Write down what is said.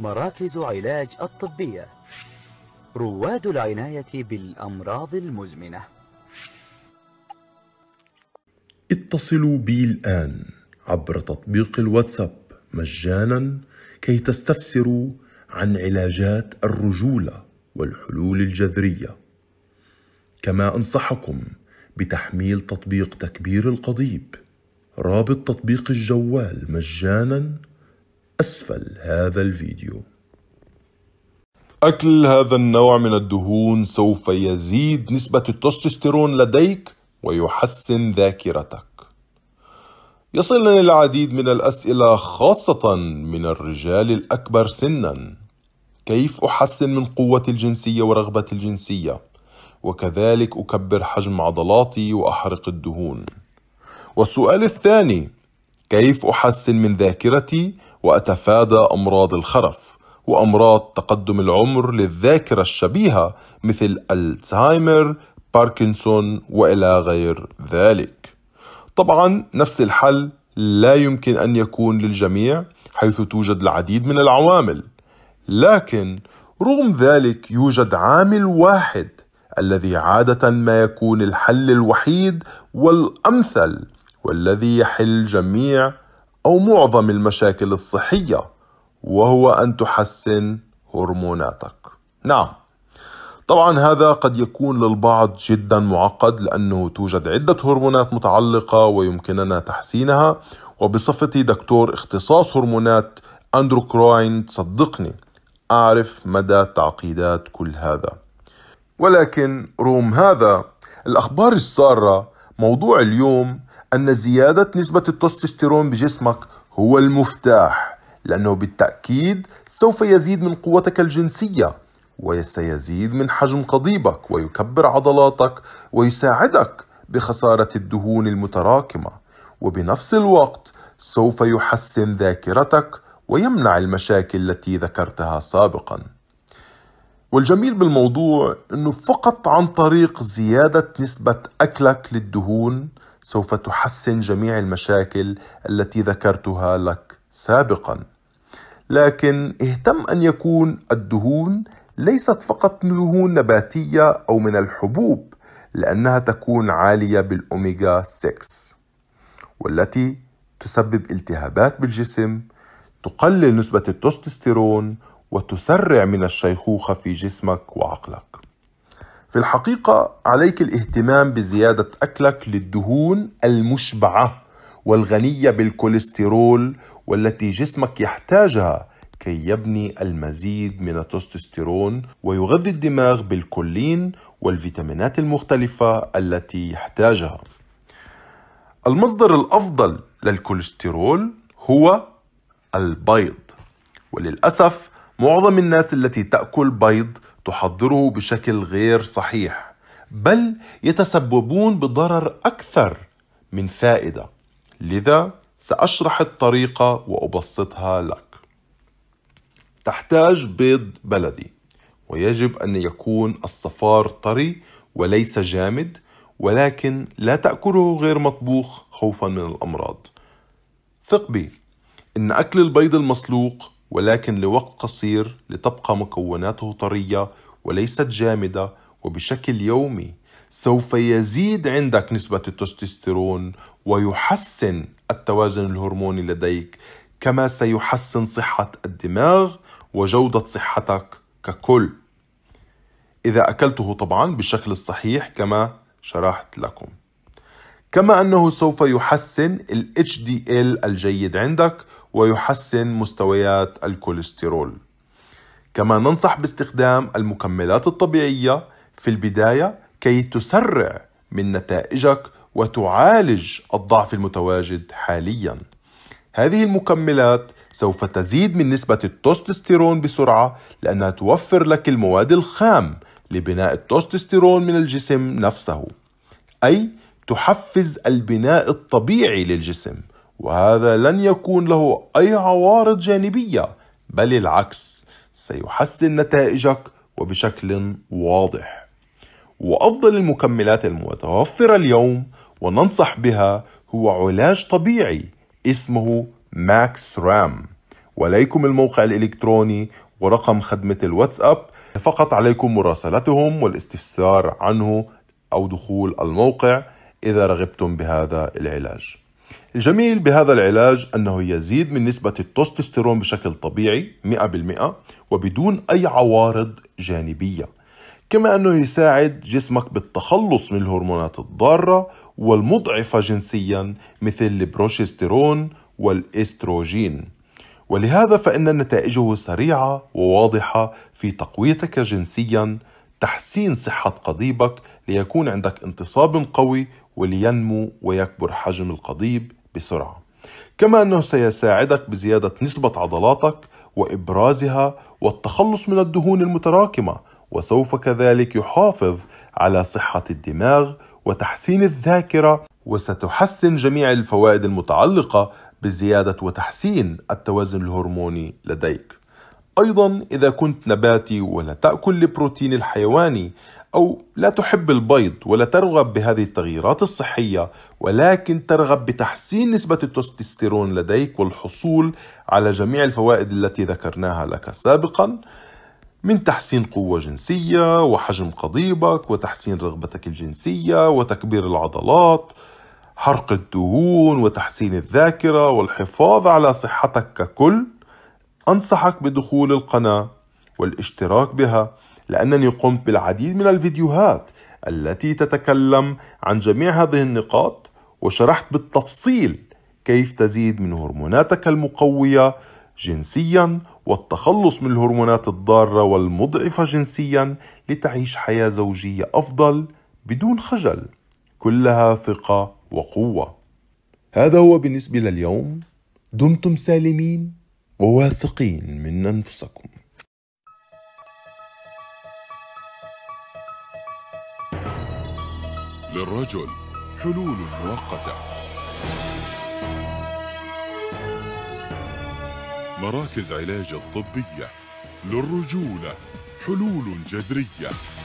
مراكز علاج الطبية رواد العناية بالأمراض المزمنة اتصلوا بي الآن عبر تطبيق الواتساب مجانا كي تستفسروا عن علاجات الرجولة والحلول الجذرية كما أنصحكم بتحميل تطبيق تكبير القضيب رابط تطبيق الجوال مجانا أسفل هذا الفيديو أكل هذا النوع من الدهون سوف يزيد نسبة التستوستيرون لديك ويحسن ذاكرتك يصلني العديد من الأسئلة خاصة من الرجال الأكبر سنا كيف أحسن من قوة الجنسية ورغبة الجنسية وكذلك أكبر حجم عضلاتي وأحرق الدهون والسؤال الثاني كيف أحسن من ذاكرتي وأتفادى أمراض الخرف وأمراض تقدم العمر للذاكرة الشبيهة مثل الزهايمر باركنسون وإلى غير ذلك طبعا نفس الحل لا يمكن أن يكون للجميع حيث توجد العديد من العوامل لكن رغم ذلك يوجد عامل واحد الذي عادة ما يكون الحل الوحيد والأمثل والذي يحل جميع أو معظم المشاكل الصحية وهو أن تحسن هرموناتك نعم طبعا هذا قد يكون للبعض جدا معقد لأنه توجد عدة هرمونات متعلقة ويمكننا تحسينها وبصفتي دكتور اختصاص هرمونات أندروكراين صدقني أعرف مدى تعقيدات كل هذا ولكن رغم هذا الأخبار السارة موضوع اليوم أن زيادة نسبة التستوستيرون بجسمك هو المفتاح لأنه بالتأكيد سوف يزيد من قوتك الجنسية وسيزيد من حجم قضيبك ويكبر عضلاتك ويساعدك بخسارة الدهون المتراكمة وبنفس الوقت سوف يحسن ذاكرتك ويمنع المشاكل التي ذكرتها سابقا والجميل بالموضوع انه فقط عن طريق زياده نسبه اكلك للدهون سوف تحسن جميع المشاكل التي ذكرتها لك سابقا لكن اهتم ان يكون الدهون ليست فقط دهون نباتيه او من الحبوب لانها تكون عاليه بالاوميجا 6 والتي تسبب التهابات بالجسم تقلل نسبه التستوستيرون وتسرع من الشيخوخه في جسمك وعقلك في الحقيقة عليك الاهتمام بزيادة أكلك للدهون المشبعة والغنية بالكوليسترول والتي جسمك يحتاجها كي يبني المزيد من التستوستيرون ويغذي الدماغ بالكولين والفيتامينات المختلفة التي يحتاجها. المصدر الأفضل للكوليسترول هو البيض، وللأسف معظم الناس التي تأكل بيض تحضره بشكل غير صحيح بل يتسببون بضرر اكثر من فائده لذا ساشرح الطريقه وابسطها لك تحتاج بيض بلدي ويجب ان يكون الصفار طري وليس جامد ولكن لا تاكله غير مطبوخ خوفا من الامراض ثق بي ان اكل البيض المسلوق ولكن لوقت قصير لتبقى مكوناته طرية وليست جامدة وبشكل يومي سوف يزيد عندك نسبة التستوستيرون ويحسن التوازن الهرموني لديك كما سيحسن صحة الدماغ وجودة صحتك ككل إذا أكلته طبعا بالشكل الصحيح كما شرحت لكم كما أنه سوف يحسن ال HDL الجيد عندك ويحسن مستويات الكوليسترول كما ننصح باستخدام المكملات الطبيعية في البداية كي تسرع من نتائجك وتعالج الضعف المتواجد حاليا هذه المكملات سوف تزيد من نسبة التستوستيرون بسرعة لأنها توفر لك المواد الخام لبناء التستوستيرون من الجسم نفسه أي تحفز البناء الطبيعي للجسم وهذا لن يكون له أي عوارض جانبية بل العكس سيحسن نتائجك وبشكل واضح وأفضل المكملات المتوفرة اليوم وننصح بها هو علاج طبيعي اسمه ماكس رام وليكم الموقع الإلكتروني ورقم خدمة الواتساب فقط عليكم مراسلتهم والاستفسار عنه أو دخول الموقع إذا رغبتم بهذا العلاج الجميل بهذا العلاج أنه يزيد من نسبة التستوستيرون بشكل طبيعي 100% وبدون أي عوارض جانبية كما أنه يساعد جسمك بالتخلص من الهرمونات الضارة والمضعفة جنسيا مثل البروجستيرون والاستروجين ولهذا فإن نتائجه سريعة وواضحة في تقويتك جنسيا تحسين صحة قضيبك ليكون عندك انتصاب قوي ولينمو ويكبر حجم القضيب بسرعة كما أنه سيساعدك بزيادة نسبة عضلاتك وإبرازها والتخلص من الدهون المتراكمة وسوف كذلك يحافظ على صحة الدماغ وتحسين الذاكرة وستحسن جميع الفوائد المتعلقة بزيادة وتحسين التوازن الهرموني لديك أيضا إذا كنت نباتي ولا تأكل البروتين الحيواني أو لا تحب البيض ولا ترغب بهذه التغييرات الصحية ولكن ترغب بتحسين نسبة التستوستيرون لديك والحصول على جميع الفوائد التي ذكرناها لك سابقا من تحسين قوة جنسية وحجم قضيبك وتحسين رغبتك الجنسية وتكبير العضلات حرق الدهون وتحسين الذاكرة والحفاظ على صحتك ككل أنصحك بدخول القناة والاشتراك بها لأنني قمت بالعديد من الفيديوهات التي تتكلم عن جميع هذه النقاط وشرحت بالتفصيل كيف تزيد من هرموناتك المقوية جنسيا والتخلص من الهرمونات الضارة والمضعفة جنسيا لتعيش حياة زوجية أفضل بدون خجل كلها ثقة وقوة هذا هو بالنسبة لليوم دمتم سالمين وواثقين من أنفسكم للرجل حلول مؤقتة مراكز علاج الطبية للرجولة حلول جذريه